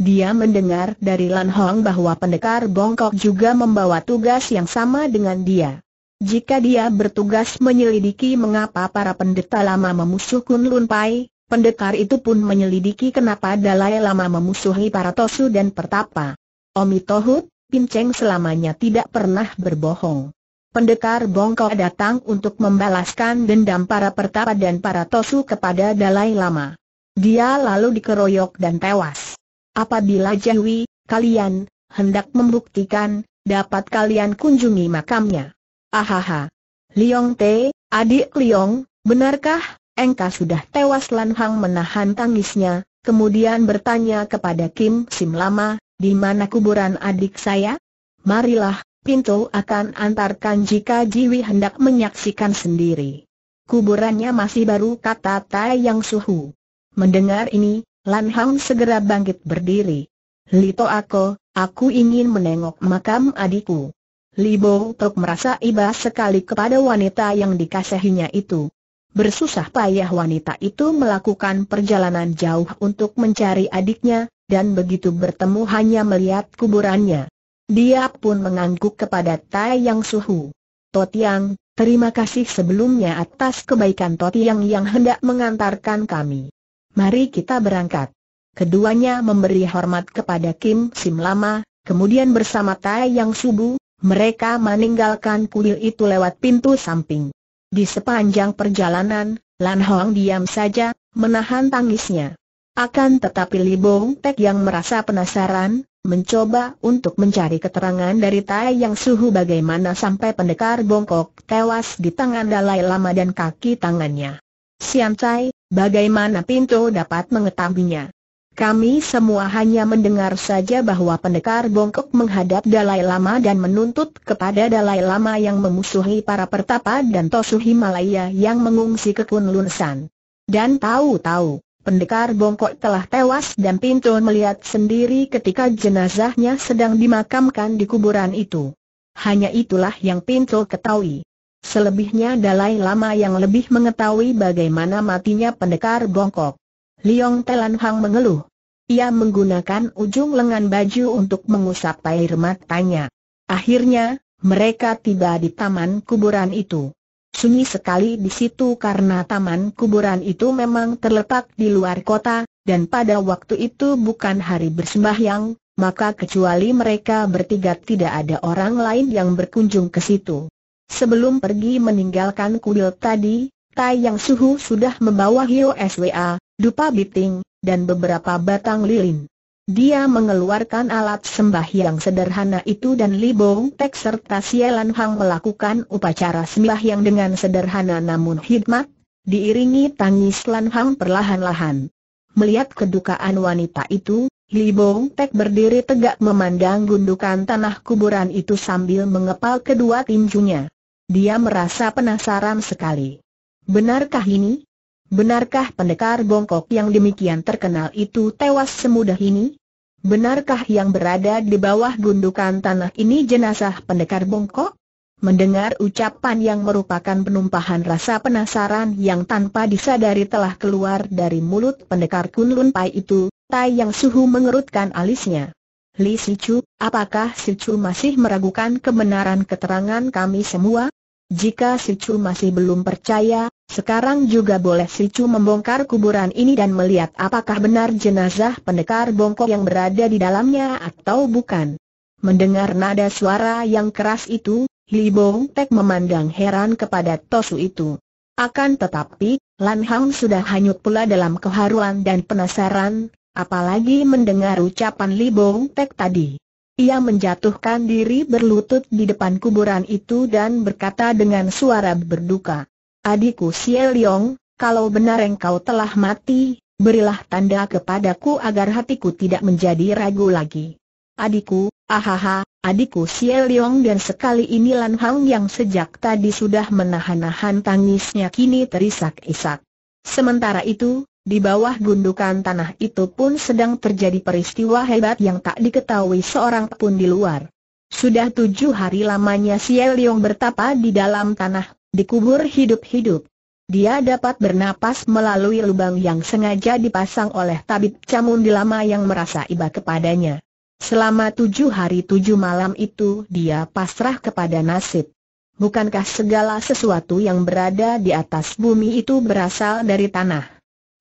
Dia mendengar dari Lan Hong bahwa pendekar Bongkok juga membawa tugas yang sama dengan dia. Jika dia bertugas menyelidiki mengapa para pendeta lama memusuh Kun Lun Pai, pendekar itu pun menyelidiki kenapa Dalai Lama memusuhi para Tosu dan Pertapa. Omi Tohut, Pinceng selamanya tidak pernah berbohong. Pendekar Bongko datang untuk membalaskan dendam para pertapa dan para tosu kepada Dalai Lama. Dia lalu dikeroyok dan tewas. Apabila Jahwi, kalian, hendak membuktikan, dapat kalian kunjungi makamnya. Ahaha. Liong Te, adik Liong, benarkah, engkau sudah tewas Lan Hang menahan tangisnya, kemudian bertanya kepada Kim Sim Lama, di mana kuburan adik saya? Marilah, Pinto akan antarkan jika Jiwi hendak menyaksikan sendiri. Kuburannya masih baru kata Tai Yang Suhu. Mendengar ini, Lan Hang segera bangkit berdiri. Lito Ako, aku ingin menengok makam adikku. Libo Tok merasa iba sekali kepada wanita yang dikasihinya itu. Bersusah payah wanita itu melakukan perjalanan jauh untuk mencari adiknya, dan begitu bertemu hanya melihat kuburannya. Dia pun mengangguk kepada Tai Yang Suhu. Totiang, terima kasih sebelumnya atas kebaikan Totiang yang hendak mengantarkan kami. Mari kita berangkat. Keduanya memberi hormat kepada Kim Sim Lama, kemudian bersama Tai Yang Subu, mereka meninggalkan kuil itu lewat pintu samping. Di sepanjang perjalanan, Lan Hong diam saja, menahan tangisnya. Akan tetapi Libong Tek yang merasa penasaran, mencoba untuk mencari keterangan dari Tai Yang Suhu bagaimana sampai pendekar bongkok tewas di tangan Dalai Lama dan kaki tangannya. Sian Tai, bagaimana pintu dapat mengetahuinya? Kami semua hanya mendengar saja bahwa pendekar bongkok menghadap Dalai Lama dan menuntut kepada Dalai Lama yang memusuhi para pertapa dan Tosu Himalaya yang mengungsi ke San. Dan tahu-tahu, pendekar bongkok telah tewas dan Pinto melihat sendiri ketika jenazahnya sedang dimakamkan di kuburan itu. Hanya itulah yang Pinto ketahui. Selebihnya Dalai Lama yang lebih mengetahui bagaimana matinya pendekar bongkok. Liong Telan Hang mengeluh. Ia menggunakan ujung lengan baju untuk mengusap air matanya. Akhirnya, mereka tiba di taman kuburan itu sunyi sekali di situ karena taman kuburan itu memang terletak di luar kota, dan pada waktu itu bukan hari bersembahyang, maka kecuali mereka bertiga tidak ada orang lain yang berkunjung ke situ. Sebelum pergi meninggalkan kuil tadi, Tai Yang Suhu sudah membawa Hio Swa, dupa biting, dan beberapa batang lilin. Dia mengeluarkan alat sembah yang sederhana itu dan Li Bong Tek serta Sialan Hang melakukan upacara sembah yang dengan sederhana namun hikmat, diiringi tangis Lan Hang perlahan-lahan. Melihat kedukaan wanita itu, Li Bong Tek berdiri tegak memandang gundukan tanah kuburan itu sambil mengepal kedua tinjunya. Dia merasa penasaran sekali. Benarkah ini? Benarkah pendekar bongkok yang demikian terkenal itu tewas semudah ini? Benarkah yang berada di bawah gundukan tanah ini jenazah pendekar bongkok? Mendengar ucapan yang merupakan penumpahan rasa penasaran yang tanpa disadari telah keluar dari mulut pendekar Kunlun Pai itu, Tai Yang Suhu mengerutkan alisnya. Li Sichu, apakah Sichu masih meragukan kebenaran keterangan kami semua? Jika Sichu masih belum percaya, sekarang juga boleh Chu membongkar kuburan ini dan melihat apakah benar jenazah pendekar bongkok yang berada di dalamnya atau bukan. Mendengar nada suara yang keras itu, Li Bong Tek memandang heran kepada Tosu itu. Akan tetapi, Lan Hang sudah hanyut pula dalam keharuan dan penasaran, apalagi mendengar ucapan Li Bong Tek tadi. Ia menjatuhkan diri berlutut di depan kuburan itu dan berkata dengan suara berduka, Adikku Xie Liong, kalau benar engkau telah mati, berilah tanda kepadaku agar hatiku tidak menjadi ragu lagi. Adikku, ahaha, adikku Xie Liong dan sekali ini Lan Hang yang sejak tadi sudah menahan-nahan tangisnya kini terisak-isak. Sementara itu, di bawah gundukan tanah itu pun sedang terjadi peristiwa hebat yang tak diketahui seorang pun di luar. Sudah tujuh hari lamanya Xie Liong bertapa di dalam tanah dikubur hidup-hidup. Dia dapat bernapas melalui lubang yang sengaja dipasang oleh tabib Camun di lama yang merasa iba kepadanya. Selama tujuh hari tujuh malam itu dia pasrah kepada nasib. Bukankah segala sesuatu yang berada di atas bumi itu berasal dari tanah?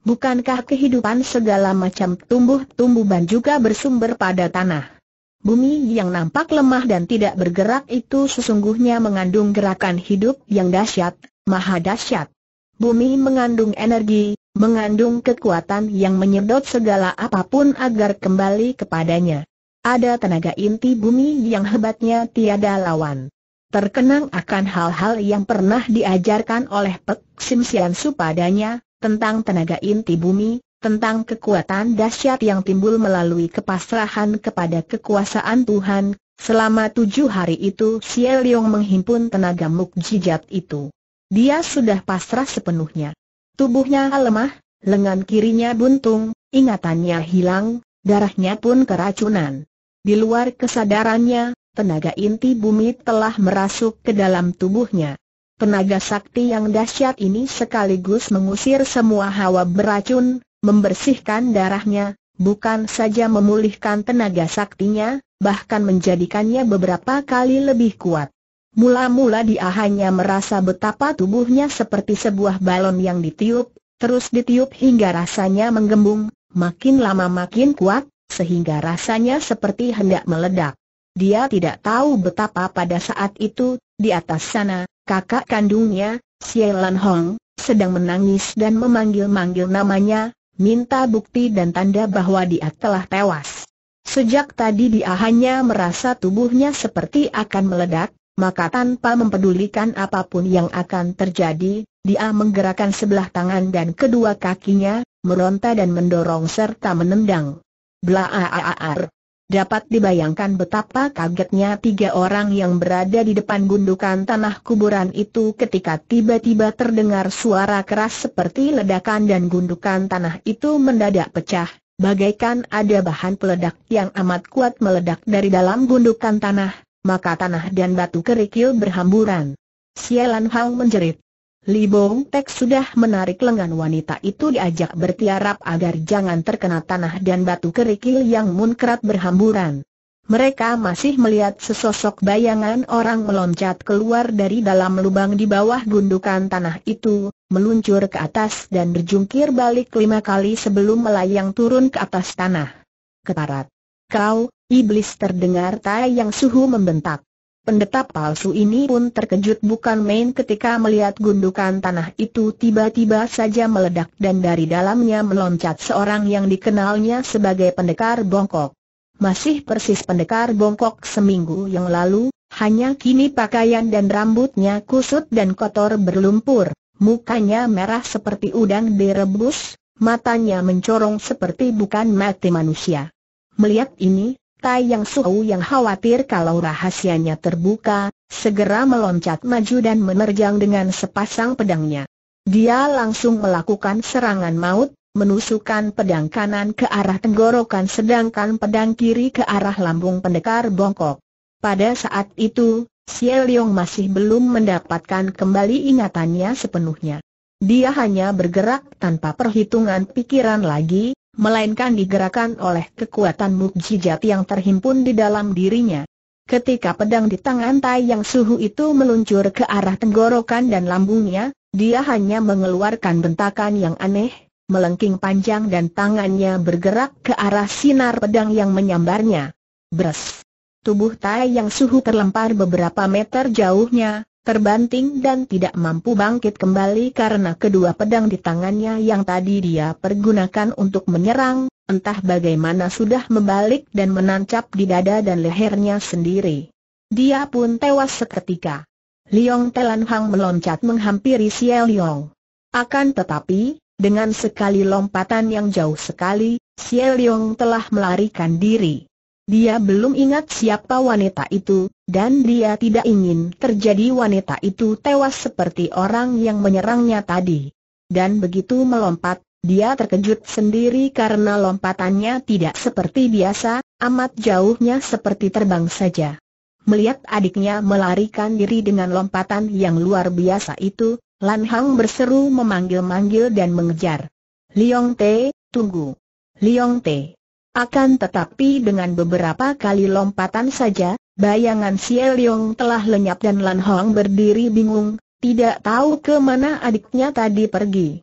Bukankah kehidupan segala macam tumbuh-tumbuhan juga bersumber pada tanah? Bumi yang nampak lemah dan tidak bergerak itu sesungguhnya mengandung gerakan hidup yang dahsyat, maha dahsyat. Bumi mengandung energi, mengandung kekuatan yang menyedot segala apapun agar kembali kepadanya. Ada tenaga inti bumi yang hebatnya tiada lawan. Terkenang akan hal-hal yang pernah diajarkan oleh Pek Sim Sian Su padanya, tentang tenaga inti bumi, tentang kekuatan dahsyat yang timbul melalui kepasrahan kepada kekuasaan Tuhan, selama tujuh hari itu Xie Yong menghimpun tenaga mukjizat itu. Dia sudah pasrah sepenuhnya. Tubuhnya lemah, lengan kirinya buntung, ingatannya hilang, darahnya pun keracunan. Di luar kesadarannya, tenaga inti bumi telah merasuk ke dalam tubuhnya. Tenaga sakti yang dahsyat ini sekaligus mengusir semua hawa beracun, membersihkan darahnya, bukan saja memulihkan tenaga saktinya, bahkan menjadikannya beberapa kali lebih kuat. Mula-mula dia hanya merasa betapa tubuhnya seperti sebuah balon yang ditiup, terus ditiup hingga rasanya menggembung, makin lama makin kuat, sehingga rasanya seperti hendak meledak. Dia tidak tahu betapa pada saat itu, di atas sana, kakak kandungnya, Xie Lan Hong, sedang menangis dan memanggil-manggil namanya, minta bukti dan tanda bahwa dia telah tewas. Sejak tadi dia hanya merasa tubuhnya seperti akan meledak, maka tanpa mempedulikan apapun yang akan terjadi, dia menggerakkan sebelah tangan dan kedua kakinya, meronta dan mendorong serta menendang. Blaaar! Dapat dibayangkan betapa kagetnya tiga orang yang berada di depan gundukan tanah kuburan itu ketika tiba-tiba terdengar suara keras seperti ledakan dan gundukan tanah itu mendadak pecah, bagaikan ada bahan peledak yang amat kuat meledak dari dalam gundukan tanah, maka tanah dan batu kerikil berhamburan. Sialan Hang menjerit. Li Bong Tek sudah menarik lengan wanita itu diajak bertiarap agar jangan terkena tanah dan batu kerikil yang munkrat berhamburan. Mereka masih melihat sesosok bayangan orang meloncat keluar dari dalam lubang di bawah gundukan tanah itu, meluncur ke atas dan berjungkir balik lima kali sebelum melayang turun ke atas tanah. Ketarat. Kau, iblis terdengar Tai Yang Suhu membentak. Pendeta palsu ini pun terkejut bukan main ketika melihat gundukan tanah itu tiba-tiba saja meledak dan dari dalamnya meloncat seorang yang dikenalnya sebagai pendekar bongkok. Masih persis pendekar bongkok seminggu yang lalu, hanya kini pakaian dan rambutnya kusut dan kotor berlumpur, mukanya merah seperti udang direbus, matanya mencorong seperti bukan mati manusia. Melihat ini, yang suhu yang khawatir kalau rahasianya terbuka, segera meloncat maju dan menerjang dengan sepasang pedangnya. Dia langsung melakukan serangan maut, menusukkan pedang kanan ke arah tenggorokan sedangkan pedang kiri ke arah lambung pendekar bongkok. Pada saat itu, Xie Liong masih belum mendapatkan kembali ingatannya sepenuhnya. Dia hanya bergerak tanpa perhitungan pikiran lagi, melainkan digerakkan oleh kekuatan mukjizat yang terhimpun di dalam dirinya. Ketika pedang di tangan Tai Yang Suhu itu meluncur ke arah tenggorokan dan lambungnya, dia hanya mengeluarkan bentakan yang aneh, melengking panjang dan tangannya bergerak ke arah sinar pedang yang menyambarnya. Bres! Tubuh Tai Yang Suhu terlempar beberapa meter jauhnya, terbanting dan tidak mampu bangkit kembali karena kedua pedang di tangannya yang tadi dia pergunakan untuk menyerang, entah bagaimana sudah membalik dan menancap di dada dan lehernya sendiri. Dia pun tewas seketika. Liong Telan Hang meloncat menghampiri Xiao Liong. Akan tetapi, dengan sekali lompatan yang jauh sekali, Xiao Liong telah melarikan diri. Dia belum ingat siapa wanita itu, dan dia tidak ingin terjadi wanita itu tewas seperti orang yang menyerangnya tadi. Dan begitu melompat, dia terkejut sendiri karena lompatannya tidak seperti biasa, amat jauhnya seperti terbang saja. Melihat adiknya melarikan diri dengan lompatan yang luar biasa itu, Lan Hang berseru memanggil-manggil dan mengejar. Liong Te, tunggu! Liong Te! Akan tetapi dengan beberapa kali lompatan saja, bayangan Siel Yong telah lenyap dan Lan Hong berdiri bingung, tidak tahu ke mana adiknya tadi pergi.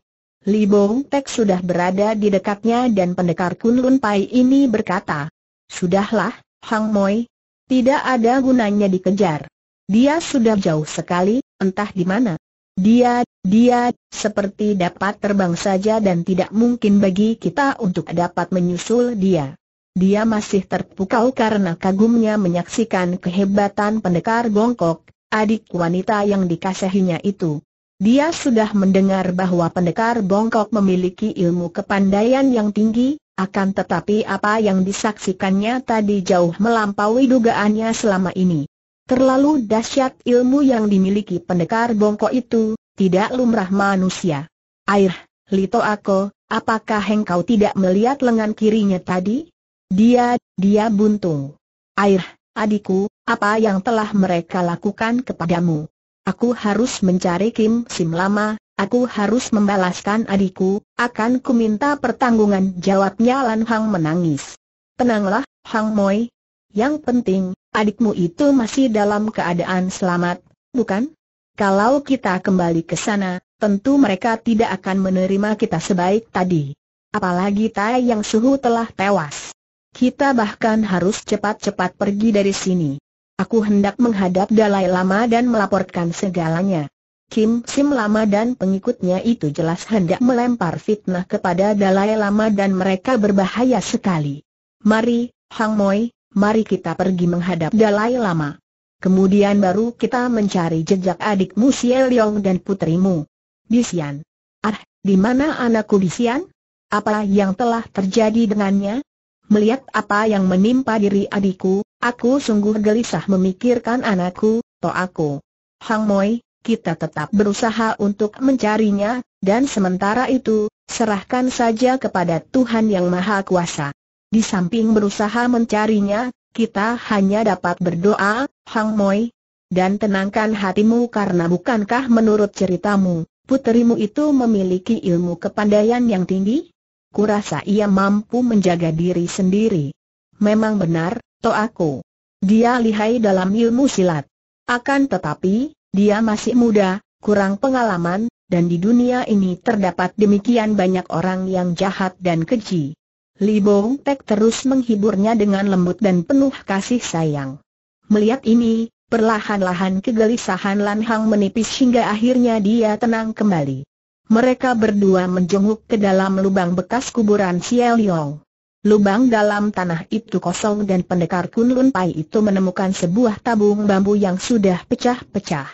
Li Bong Tek sudah berada di dekatnya dan pendekar Kunlun Pai ini berkata, Sudahlah, Hang Moi, tidak ada gunanya dikejar. Dia sudah jauh sekali, entah di mana. Dia dia, seperti dapat terbang saja dan tidak mungkin bagi kita untuk dapat menyusul dia. Dia masih terpukau karena kagumnya menyaksikan kehebatan pendekar Gongkok, adik wanita yang dikasihinya itu. Dia sudah mendengar bahwa pendekar bongkok memiliki ilmu kepandaian yang tinggi, akan tetapi apa yang disaksikannya tadi jauh melampaui dugaannya selama ini. Terlalu dahsyat ilmu yang dimiliki pendekar bongkok itu, tidak lumrah manusia. Air, Lito Ako, apakah engkau tidak melihat lengan kirinya tadi? Dia, dia buntung. Air, adikku, apa yang telah mereka lakukan kepadamu? Aku harus mencari Kim Sim Lama, aku harus membalaskan adikku, akan kuminta pertanggungan jawabnya Lan Hang menangis. Tenanglah, Hang Moi. Yang penting, adikmu itu masih dalam keadaan selamat, bukan? Kalau kita kembali ke sana, tentu mereka tidak akan menerima kita sebaik tadi. Apalagi Tai yang suhu telah tewas. Kita bahkan harus cepat-cepat pergi dari sini. Aku hendak menghadap Dalai Lama dan melaporkan segalanya. Kim Sim Lama dan pengikutnya itu jelas hendak melempar fitnah kepada Dalai Lama dan mereka berbahaya sekali. Mari, Hang Moi, mari kita pergi menghadap Dalai Lama. Kemudian baru kita mencari jejak adikmu Xie dan putrimu. Bisian. Ah, di mana anakku Bisian? Apa yang telah terjadi dengannya? Melihat apa yang menimpa diri adikku, aku sungguh gelisah memikirkan anakku, To aku, Hang Moi, kita tetap berusaha untuk mencarinya, dan sementara itu, serahkan saja kepada Tuhan Yang Maha Kuasa. Di samping berusaha mencarinya, kita hanya dapat berdoa, Hang Moi, dan tenangkan hatimu karena bukankah menurut ceritamu, puterimu itu memiliki ilmu kepandaian yang tinggi? Kurasa ia mampu menjaga diri sendiri. Memang benar, aku. Dia lihai dalam ilmu silat. Akan tetapi, dia masih muda, kurang pengalaman, dan di dunia ini terdapat demikian banyak orang yang jahat dan keji. Li Bong Tek terus menghiburnya dengan lembut dan penuh kasih sayang. Melihat ini, perlahan-lahan kegelisahan Lan Hang menipis hingga akhirnya dia tenang kembali. Mereka berdua menjenguk ke dalam lubang bekas kuburan Xiao Yong. Lubang dalam tanah itu kosong dan pendekar Kunlun Pai itu menemukan sebuah tabung bambu yang sudah pecah-pecah.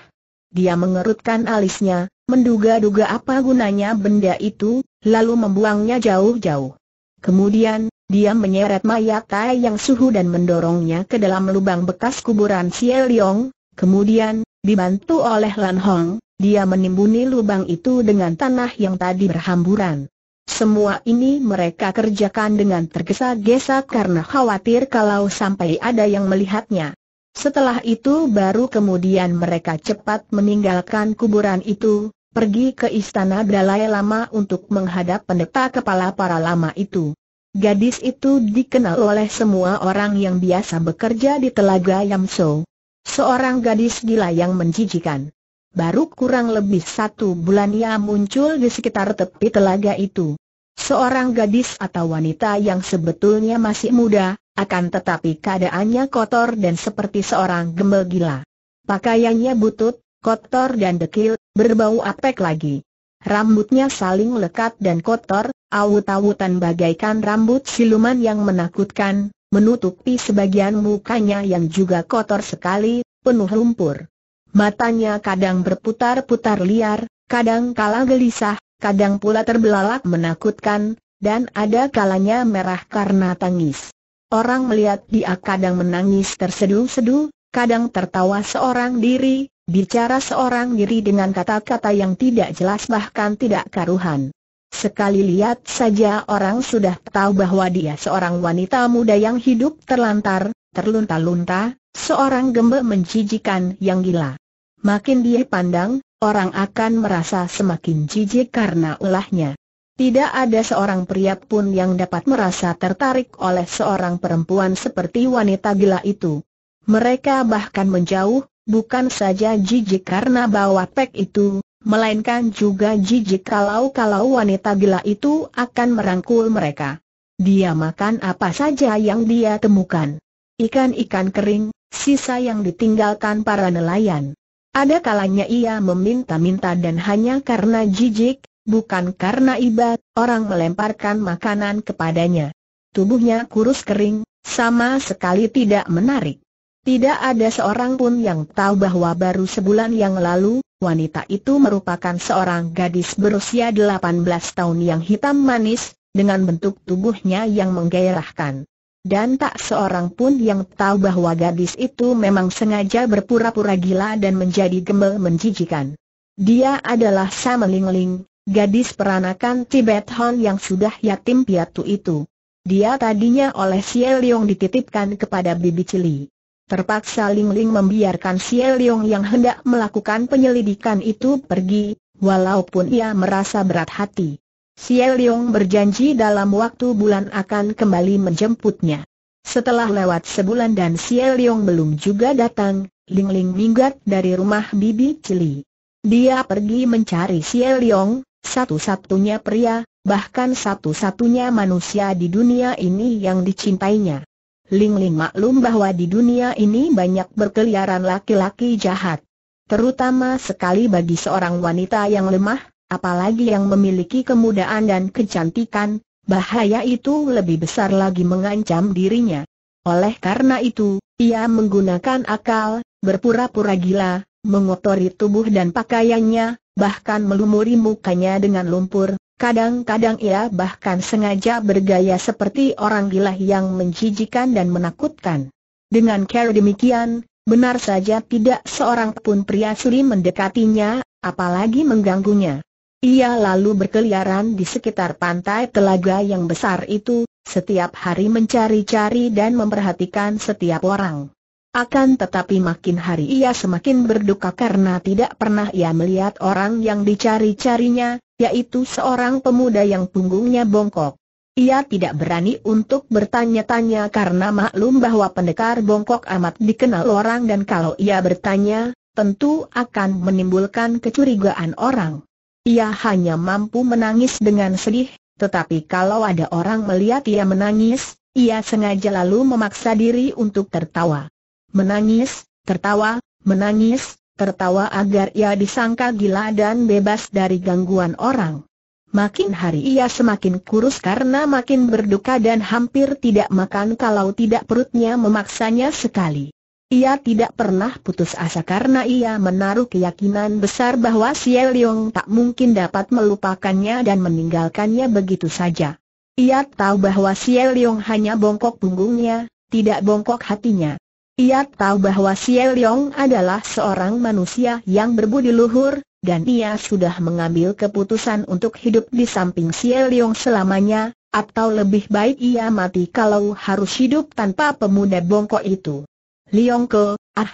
Dia mengerutkan alisnya, menduga-duga apa gunanya benda itu, lalu membuangnya jauh-jauh. Kemudian, dia menyeret mayat Tai Yang Suhu dan mendorongnya ke dalam lubang bekas kuburan Xie Liong. Kemudian, dibantu oleh Lan Hong, dia menimbuni lubang itu dengan tanah yang tadi berhamburan. Semua ini mereka kerjakan dengan tergesa-gesa karena khawatir kalau sampai ada yang melihatnya. Setelah itu baru kemudian mereka cepat meninggalkan kuburan itu, pergi ke istana Dalai Lama untuk menghadap pendeta kepala para lama itu. Gadis itu dikenal oleh semua orang yang biasa bekerja di Telaga Yamso. Seorang gadis gila yang menjijikan. Baru kurang lebih satu bulan ia muncul di sekitar tepi telaga itu. Seorang gadis atau wanita yang sebetulnya masih muda, akan tetapi keadaannya kotor dan seperti seorang gembel gila. Pakaiannya butut, kotor dan dekil, berbau apek lagi. Rambutnya saling lekat dan kotor, awut-awutan bagaikan rambut siluman yang menakutkan, menutupi sebagian mukanya yang juga kotor sekali, penuh lumpur. Matanya kadang berputar-putar liar, kadang kala gelisah, kadang pula terbelalak menakutkan, dan ada kalanya merah karena tangis. Orang melihat dia kadang menangis terseduh-seduh, kadang tertawa seorang diri, Bicara seorang diri dengan kata-kata yang tidak jelas bahkan tidak karuhan. Sekali lihat saja orang sudah tahu bahwa dia seorang wanita muda yang hidup terlantar, terlunta-lunta, seorang gembel menjijikan yang gila. Makin dia pandang, orang akan merasa semakin jijik karena ulahnya. Tidak ada seorang pria pun yang dapat merasa tertarik oleh seorang perempuan seperti wanita gila itu. Mereka bahkan menjauh, bukan saja jijik karena bawa pek itu, melainkan juga jijik kalau-kalau wanita gila itu akan merangkul mereka. Dia makan apa saja yang dia temukan. Ikan-ikan kering, sisa yang ditinggalkan para nelayan. Ada kalanya ia meminta-minta dan hanya karena jijik, bukan karena ibat, orang melemparkan makanan kepadanya. Tubuhnya kurus kering, sama sekali tidak menarik. Tidak ada seorang pun yang tahu bahwa baru sebulan yang lalu, wanita itu merupakan seorang gadis berusia 18 tahun yang hitam manis, dengan bentuk tubuhnya yang menggairahkan. Dan tak seorang pun yang tahu bahwa gadis itu memang sengaja berpura-pura gila dan menjadi gembel menjijikan. Dia adalah Sam Ling Ling, gadis peranakan Tibet Hon yang sudah yatim piatu itu. Dia tadinya oleh Xie Leong dititipkan kepada Bibi Cili. Terpaksa Ling Ling membiarkan Xie Leong yang hendak melakukan penyelidikan itu pergi, walaupun ia merasa berat hati. Xie Leong berjanji dalam waktu bulan akan kembali menjemputnya. Setelah lewat sebulan dan Xie Leong belum juga datang, Ling Ling minggat dari rumah Bibi Cili. Dia pergi mencari Xie Leong, satu-satunya pria, bahkan satu-satunya manusia di dunia ini yang dicintainya. Ling Ling maklum bahwa di dunia ini banyak berkeliaran laki-laki jahat. Terutama sekali bagi seorang wanita yang lemah, apalagi yang memiliki kemudaan dan kecantikan, bahaya itu lebih besar lagi mengancam dirinya. Oleh karena itu, ia menggunakan akal, berpura-pura gila, mengotori tubuh dan pakaiannya, bahkan melumuri mukanya dengan lumpur, Kadang-kadang ia bahkan sengaja bergaya seperti orang gila yang menjijikan dan menakutkan. Dengan cara demikian, benar saja tidak seorang pun pria suri mendekatinya, apalagi mengganggunya. Ia lalu berkeliaran di sekitar pantai telaga yang besar itu, setiap hari mencari-cari dan memperhatikan setiap orang. Akan tetapi makin hari ia semakin berduka karena tidak pernah ia melihat orang yang dicari-carinya, yaitu seorang pemuda yang punggungnya bongkok. Ia tidak berani untuk bertanya-tanya karena maklum bahwa pendekar bongkok amat dikenal orang dan kalau ia bertanya, tentu akan menimbulkan kecurigaan orang. Ia hanya mampu menangis dengan sedih, tetapi kalau ada orang melihat ia menangis, ia sengaja lalu memaksa diri untuk tertawa menangis, tertawa, menangis, tertawa agar ia disangka gila dan bebas dari gangguan orang. Makin hari ia semakin kurus karena makin berduka dan hampir tidak makan kalau tidak perutnya memaksanya sekali. Ia tidak pernah putus asa karena ia menaruh keyakinan besar bahwa Xie Leong tak mungkin dapat melupakannya dan meninggalkannya begitu saja. Ia tahu bahwa Xie Leong hanya bongkok punggungnya, tidak bongkok hatinya. Ia tahu bahwa Xie Yong adalah seorang manusia yang berbudi luhur, dan ia sudah mengambil keputusan untuk hidup di samping Xie Yong selamanya, atau lebih baik ia mati kalau harus hidup tanpa pemuda bongkok itu. Liongko, ah,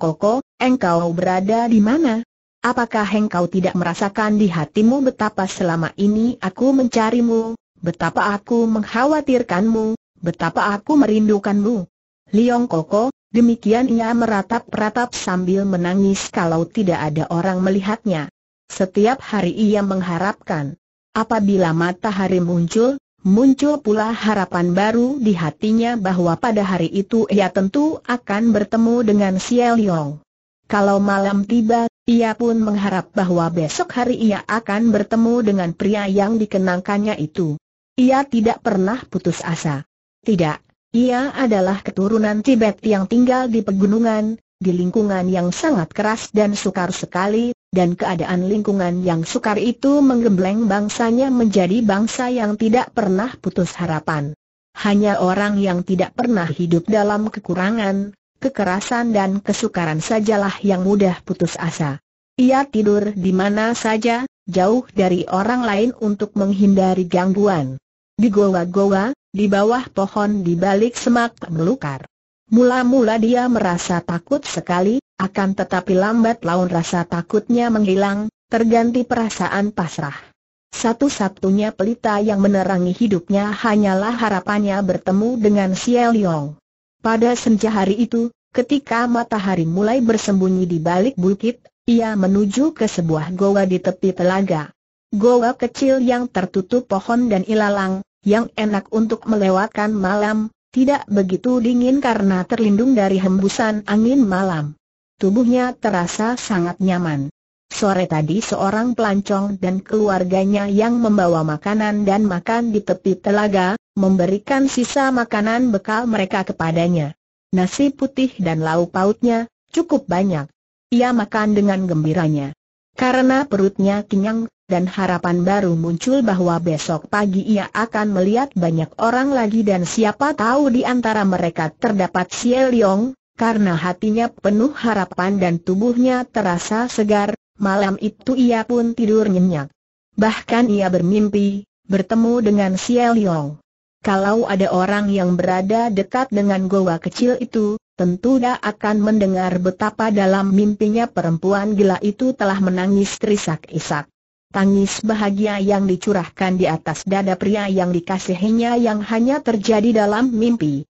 Koko, engkau berada di mana? Apakah engkau tidak merasakan di hatimu betapa selama ini aku mencarimu, betapa aku mengkhawatirkanmu, betapa aku merindukanmu? Liong Koko, demikian ia meratap-ratap sambil menangis kalau tidak ada orang melihatnya. Setiap hari ia mengharapkan, apabila matahari muncul, muncul pula harapan baru di hatinya bahwa pada hari itu ia tentu akan bertemu dengan Si Liong. Kalau malam tiba, ia pun mengharap bahwa besok hari ia akan bertemu dengan pria yang dikenangkannya itu. Ia tidak pernah putus asa. Tidak, ia adalah keturunan Tibet yang tinggal di pegunungan, di lingkungan yang sangat keras dan sukar sekali, dan keadaan lingkungan yang sukar itu menggembleng bangsanya menjadi bangsa yang tidak pernah putus harapan. Hanya orang yang tidak pernah hidup dalam kekurangan, kekerasan dan kesukaran sajalah yang mudah putus asa. Ia tidur di mana saja, jauh dari orang lain untuk menghindari gangguan. Di goa-goa, di bawah pohon di balik semak belukar. Mula-mula dia merasa takut sekali, akan tetapi lambat laun rasa takutnya menghilang, terganti perasaan pasrah. Satu-satunya pelita yang menerangi hidupnya hanyalah harapannya bertemu dengan Xiao Liang. Pada senja hari itu, ketika matahari mulai bersembunyi di balik bukit, ia menuju ke sebuah goa di tepi telaga. Goa kecil yang tertutup pohon dan ilalang, yang enak untuk melewatkan malam, tidak begitu dingin karena terlindung dari hembusan angin malam. Tubuhnya terasa sangat nyaman. Sore tadi seorang pelancong dan keluarganya yang membawa makanan dan makan di tepi telaga, memberikan sisa makanan bekal mereka kepadanya. Nasi putih dan lauk pautnya, cukup banyak. Ia makan dengan gembiranya. Karena perutnya kenyang, dan harapan baru muncul bahwa besok pagi ia akan melihat banyak orang lagi dan siapa tahu di antara mereka terdapat Xie Liong, karena hatinya penuh harapan dan tubuhnya terasa segar, malam itu ia pun tidur nyenyak. Bahkan ia bermimpi, bertemu dengan Xie Liong. Kalau ada orang yang berada dekat dengan goa kecil itu, tentu dia akan mendengar betapa dalam mimpinya perempuan gila itu telah menangis terisak-isak. Tangis bahagia yang dicurahkan di atas dada pria yang dikasihinya yang hanya terjadi dalam mimpi.